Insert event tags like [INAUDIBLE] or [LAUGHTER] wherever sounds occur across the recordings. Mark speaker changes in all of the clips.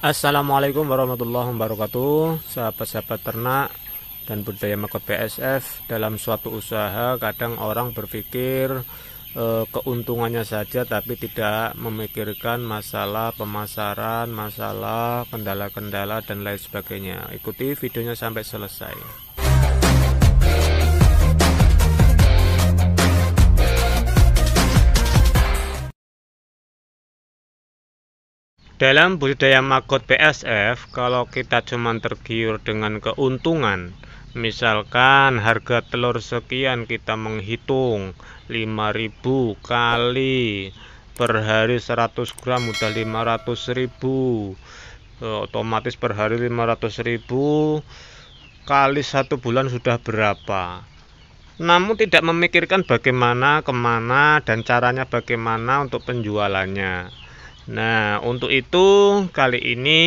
Speaker 1: Assalamualaikum warahmatullahi wabarakatuh Sahabat-sahabat ternak dan budaya makot PSF Dalam suatu usaha kadang orang berpikir e, keuntungannya saja Tapi tidak memikirkan masalah pemasaran, masalah kendala-kendala dan lain sebagainya Ikuti videonya sampai selesai Dalam budidaya maggot PSF, kalau kita cuma tergiur dengan keuntungan, misalkan harga telur sekian kita menghitung 5000 kali per hari 100 gram udah 500.000 e, otomatis per hari 500.000 kali satu bulan sudah berapa namun tidak memikirkan bagaimana kemana dan caranya bagaimana untuk penjualannya Nah, untuk itu kali ini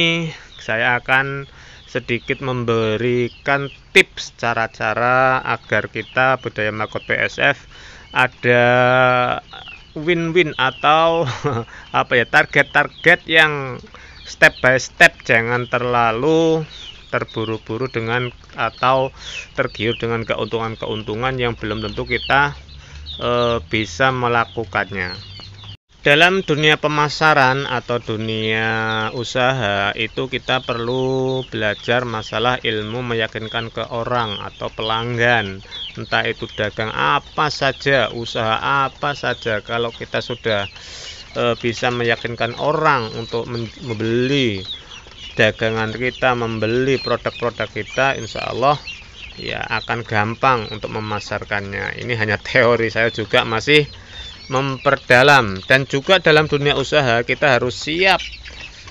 Speaker 1: saya akan sedikit memberikan tips cara-cara agar kita budaya makot PSF ada win-win atau [LAUGHS] apa ya target-target yang step by step jangan terlalu terburu-buru dengan atau tergiur dengan keuntungan-keuntungan yang belum tentu kita e, bisa melakukannya dalam dunia pemasaran atau dunia usaha itu kita perlu belajar masalah ilmu meyakinkan ke orang atau pelanggan entah itu dagang apa saja usaha apa saja kalau kita sudah e, bisa meyakinkan orang untuk membeli dagangan kita membeli produk-produk kita insya Allah ya akan gampang untuk memasarkannya ini hanya teori saya juga masih memperdalam dan juga dalam dunia usaha kita harus siap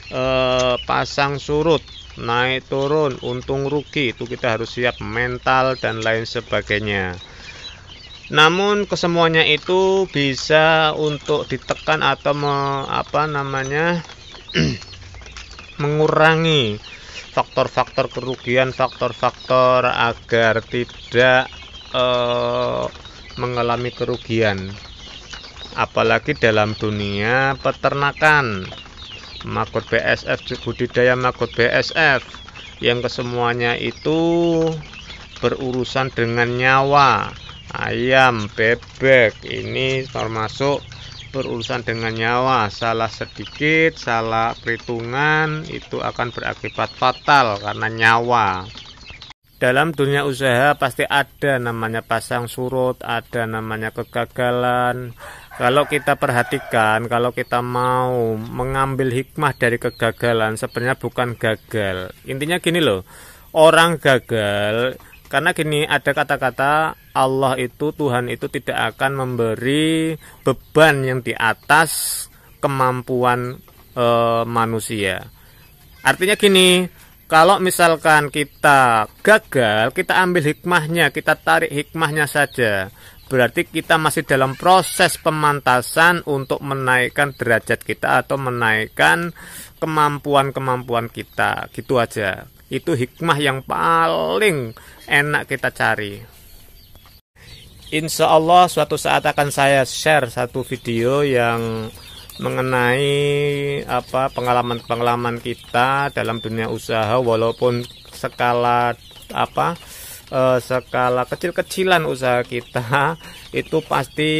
Speaker 1: eh, pasang surut naik turun untung rugi itu kita harus siap mental dan lain sebagainya namun kesemuanya itu bisa untuk ditekan atau me, apa namanya [CLEARS THROAT] mengurangi faktor-faktor kerugian faktor-faktor agar tidak eh, mengalami kerugian apalagi dalam dunia peternakan makot BSF budidaya makot BSF yang kesemuanya itu berurusan dengan nyawa ayam bebek ini termasuk berurusan dengan nyawa salah sedikit salah perhitungan itu akan berakibat fatal karena nyawa dalam dunia usaha pasti ada namanya pasang surut, ada namanya kegagalan, kalau kita perhatikan, kalau kita mau mengambil hikmah dari kegagalan, sebenarnya bukan gagal. Intinya gini loh, orang gagal karena gini ada kata-kata Allah itu Tuhan itu tidak akan memberi beban yang di atas kemampuan e, manusia. Artinya gini, kalau misalkan kita gagal, kita ambil hikmahnya, kita tarik hikmahnya saja berarti kita masih dalam proses pemantasan untuk menaikkan derajat kita atau menaikkan kemampuan-kemampuan kita. Gitu aja. Itu hikmah yang paling enak kita cari. Insya Allah suatu saat akan saya share satu video yang mengenai apa pengalaman-pengalaman kita dalam dunia usaha walaupun skala apa uh, skala kecil-kecilan usaha kita [LAUGHS] itu pasti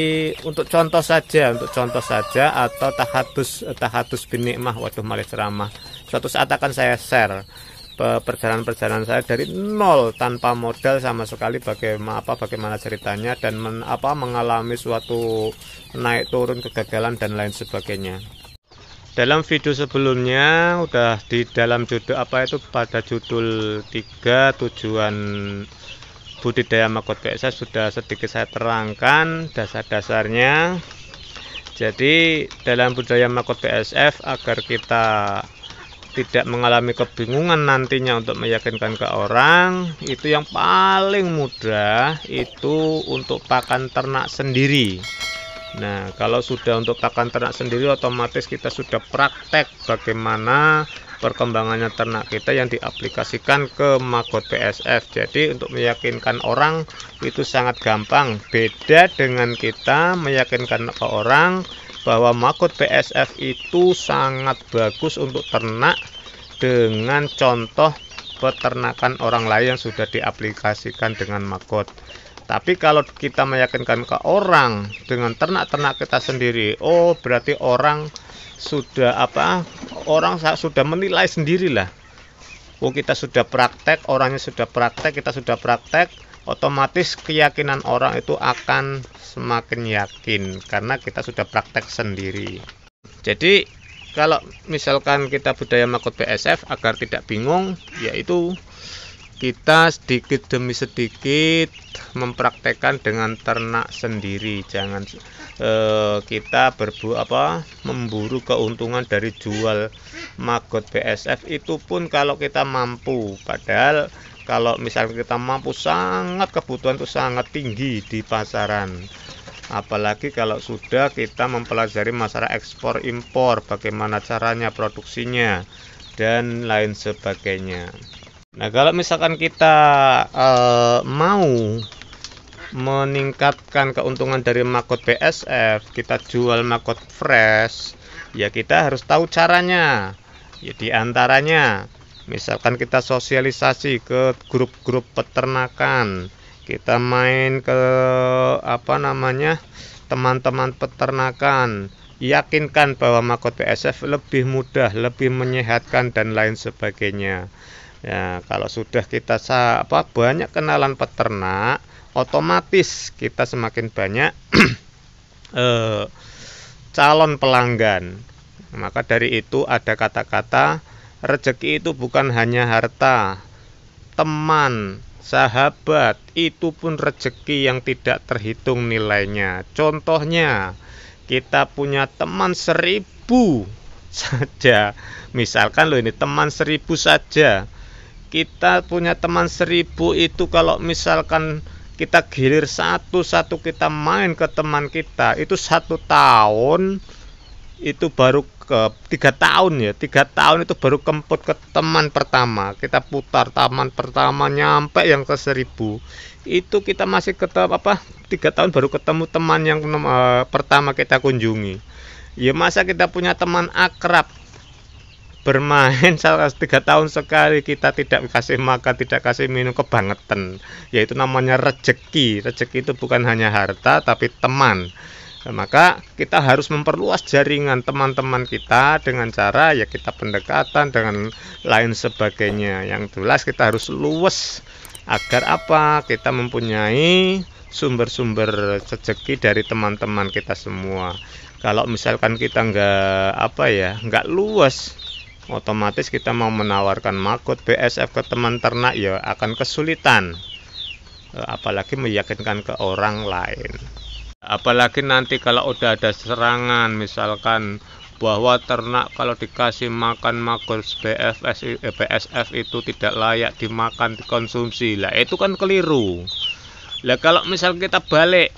Speaker 1: untuk contoh saja, untuk contoh saja atau tahatus eh, tahatus binikmah waduh malih ceramah. Suatu saat akan saya share perjalanan-perjalanan saya dari nol tanpa modal sama sekali bagaimana apa bagaimana ceritanya dan men, apa mengalami suatu naik turun kegagalan dan lain sebagainya dalam video sebelumnya udah di dalam judul apa itu pada judul 3 tujuan budidaya makot PSA sudah sedikit saya terangkan dasar-dasarnya jadi dalam budidaya makot PSF agar kita tidak mengalami kebingungan nantinya untuk meyakinkan ke orang itu yang paling mudah itu untuk pakan ternak sendiri Nah, kalau sudah untuk pakan ternak sendiri otomatis kita sudah praktek bagaimana perkembangannya ternak kita yang diaplikasikan ke magot PSF. Jadi untuk meyakinkan orang itu sangat gampang. Beda dengan kita meyakinkan orang bahwa magot PSF itu sangat bagus untuk ternak dengan contoh peternakan orang lain yang sudah diaplikasikan dengan magot. Tapi kalau kita meyakinkan ke orang dengan ternak-ternak kita sendiri, oh berarti orang sudah apa? Orang sudah menilai sendirilah. Oh kita sudah praktek, orangnya sudah praktek, kita sudah praktek, otomatis keyakinan orang itu akan semakin yakin karena kita sudah praktek sendiri. Jadi kalau misalkan kita budaya makot BSF agar tidak bingung, yaitu kita sedikit demi sedikit mempraktekkan dengan ternak sendiri jangan eh, kita berbu apa memburu keuntungan dari jual maggot BSF itu pun kalau kita mampu padahal kalau misalnya kita mampu sangat kebutuhan itu sangat tinggi di pasaran apalagi kalau sudah kita mempelajari masalah ekspor impor bagaimana caranya produksinya dan lain sebagainya Nah, kalau misalkan kita uh, mau meningkatkan keuntungan dari makot PSF, kita jual makot fresh, ya kita harus tahu caranya. Ya, di antaranya, misalkan kita sosialisasi ke grup-grup peternakan, kita main ke apa namanya teman-teman peternakan, yakinkan bahwa makot PSF lebih mudah, lebih menyehatkan dan lain sebagainya. Ya, kalau sudah kita apa banyak kenalan peternak, otomatis kita semakin banyak [CLEARS THROAT] eh, calon pelanggan. Maka dari itu ada kata-kata rezeki itu bukan hanya harta, teman, sahabat, itu pun rezeki yang tidak terhitung nilainya. Contohnya, kita punya teman seribu [LAUGHS] saja. Misalkan loh ini teman seribu saja kita punya teman seribu itu kalau misalkan kita gilir satu-satu kita main ke teman kita itu satu tahun itu baru ke tiga tahun ya tiga tahun itu baru kemput ke teman pertama kita putar taman pertama nyampe yang ke seribu itu kita masih ketemu apa tiga tahun baru ketemu teman yang uh, pertama kita kunjungi ya masa kita punya teman akrab bermain [LAUGHS] salah tiga tahun sekali kita tidak kasih makan tidak kasih minum kebangetan yaitu namanya rezeki rezeki itu bukan hanya harta tapi teman maka kita harus memperluas jaringan teman-teman kita dengan cara ya kita pendekatan dengan lain sebagainya yang jelas kita harus luwes agar apa kita mempunyai sumber-sumber rezeki dari teman-teman kita semua kalau misalkan kita nggak apa ya nggak luas otomatis kita mau menawarkan makut BSF ke teman ternak ya akan kesulitan e, apalagi meyakinkan ke orang lain apalagi nanti kalau udah ada serangan misalkan bahwa ternak kalau dikasih makan makut BFS, BSF eh, itu tidak layak dimakan dikonsumsi lah itu kan keliru lah kalau misal kita balik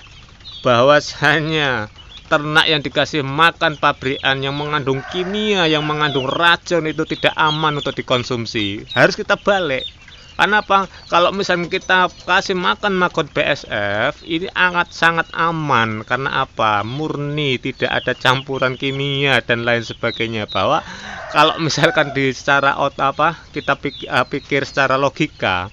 Speaker 1: bahwasanya ternak yang dikasih makan pabrikan yang mengandung kimia, yang mengandung racun itu tidak aman untuk dikonsumsi. Harus kita balik. Karena apa? Kalau misalnya kita kasih makan makot BSF, ini sangat sangat aman karena apa? Murni, tidak ada campuran kimia dan lain sebagainya. Bahwa kalau misalkan di secara ot apa kita eh, pikir secara logika,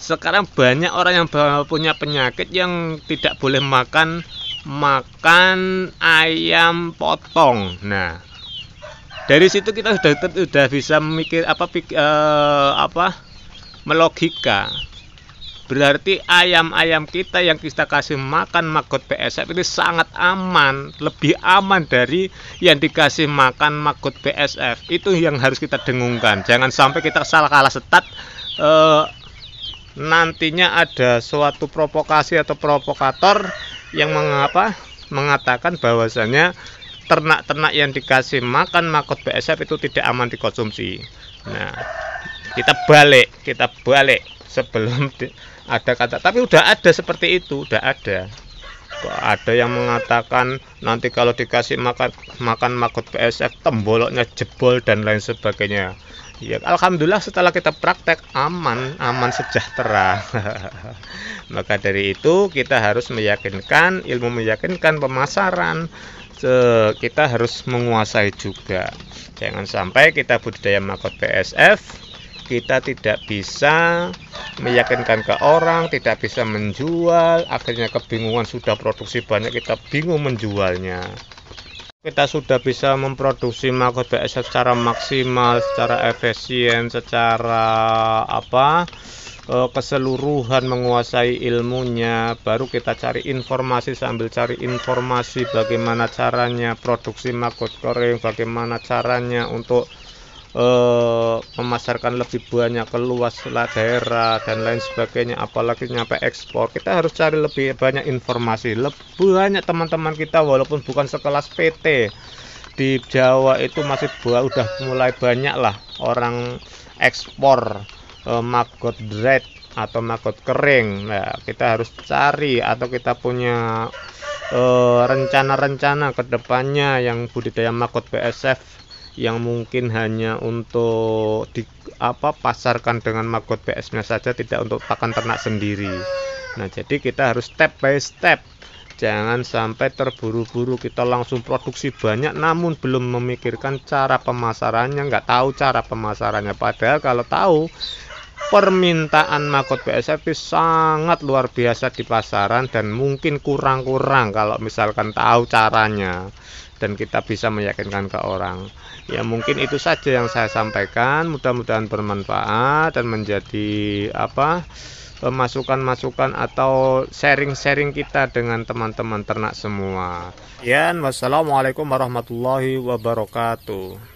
Speaker 1: sekarang banyak orang yang punya penyakit yang tidak boleh makan makan ayam potong. Nah, dari situ kita sudah sudah bisa mikir apa pik, eh, apa melogika. Berarti ayam-ayam kita yang kita kasih makan maggot PSF ini sangat aman, lebih aman dari yang dikasih makan maggot PSF. Itu yang harus kita dengungkan. Jangan sampai kita salah kalah setat eh, nantinya ada suatu provokasi atau provokator yang mengapa mengatakan bahwasanya ternak-ternak yang dikasih makan makot BSF itu tidak aman dikonsumsi. Nah, kita balik, kita balik sebelum di, ada kata tapi udah ada seperti itu, udah ada. Kok ada yang mengatakan nanti kalau dikasih makan makan makot BSF temboloknya jebol dan lain sebagainya ya alhamdulillah setelah kita praktek aman aman sejahtera [LAUGHS] maka dari itu kita harus meyakinkan ilmu meyakinkan pemasaran kita harus menguasai juga jangan sampai kita budidaya makot PSF kita tidak bisa meyakinkan ke orang, tidak bisa menjual, akhirnya kebingungan sudah produksi banyak kita bingung menjualnya kita sudah bisa memproduksi makot BSF secara maksimal, secara efisien, secara apa e, keseluruhan menguasai ilmunya baru kita cari informasi sambil cari informasi bagaimana caranya produksi makot kering bagaimana caranya untuk Eh, memasarkan lebih banyak ke luas daerah dan lain sebagainya apalagi nyampe ekspor kita harus cari lebih banyak informasi lebih banyak teman-teman kita walaupun bukan sekelas PT di Jawa itu masih buah udah mulai banyak lah orang ekspor eh, maggot dread atau maggot kering nah kita harus cari atau kita punya eh, rencana-rencana kedepannya ke yang budidaya maggot BSF yang mungkin hanya untuk di apa pasarkan dengan maggot PS-nya saja tidak untuk pakan ternak sendiri. Nah, jadi kita harus step by step. Jangan sampai terburu-buru kita langsung produksi banyak namun belum memikirkan cara pemasarannya, nggak tahu cara pemasarannya. Padahal kalau tahu permintaan makot PSFP sangat luar biasa di pasaran dan mungkin kurang-kurang kalau misalkan tahu caranya dan kita bisa meyakinkan ke orang. Ya mungkin itu saja yang saya sampaikan. Mudah-mudahan bermanfaat dan menjadi apa masukan-masukan atau sharing-sharing kita dengan teman-teman ternak semua. Ya, wassalamualaikum warahmatullahi wabarakatuh.